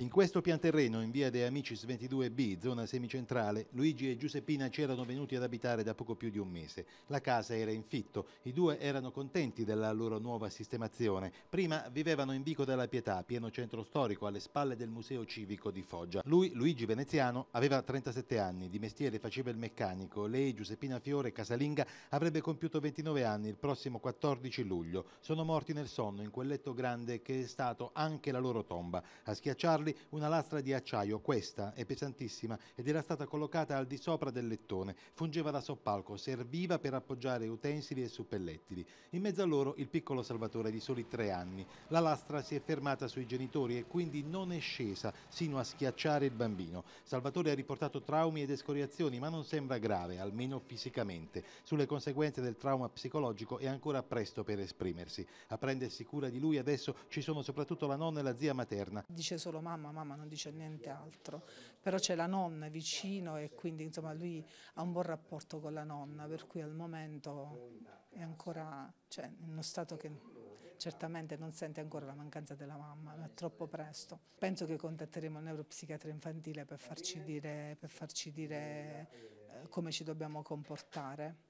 In questo pian terreno, in via De Amicis 22B, zona semicentrale, Luigi e Giuseppina c'erano venuti ad abitare da poco più di un mese. La casa era in fitto, i due erano contenti della loro nuova sistemazione. Prima vivevano in Vico della Pietà, pieno centro storico, alle spalle del Museo Civico di Foggia. Lui, Luigi Veneziano, aveva 37 anni, di mestiere faceva il meccanico. Lei, Giuseppina Fiore, casalinga, avrebbe compiuto 29 anni il prossimo 14 luglio. Sono morti nel sonno in quel letto grande che è stato anche la loro tomba. A schiacciarli fuori una lastra di acciaio, questa è pesantissima ed era stata collocata al di sopra del lettone, fungeva da soppalco, serviva per appoggiare utensili e suppellettili. In mezzo a loro il piccolo Salvatore di soli tre anni. La lastra si è fermata sui genitori e quindi non è scesa sino a schiacciare il bambino. Salvatore ha riportato traumi ed escoriazioni ma non sembra grave, almeno fisicamente. Sulle conseguenze del trauma psicologico è ancora presto per esprimersi. A prendersi cura di lui adesso ci sono soprattutto la nonna e la zia materna. Dice solo mamma mamma, mamma non dice nient'altro, però c'è la nonna vicino e quindi insomma lui ha un buon rapporto con la nonna, per cui al momento è ancora cioè, in uno stato che certamente non sente ancora la mancanza della mamma, ma è troppo presto. Penso che contatteremo il neuropsichiatra infantile per farci dire, per farci dire eh, come ci dobbiamo comportare.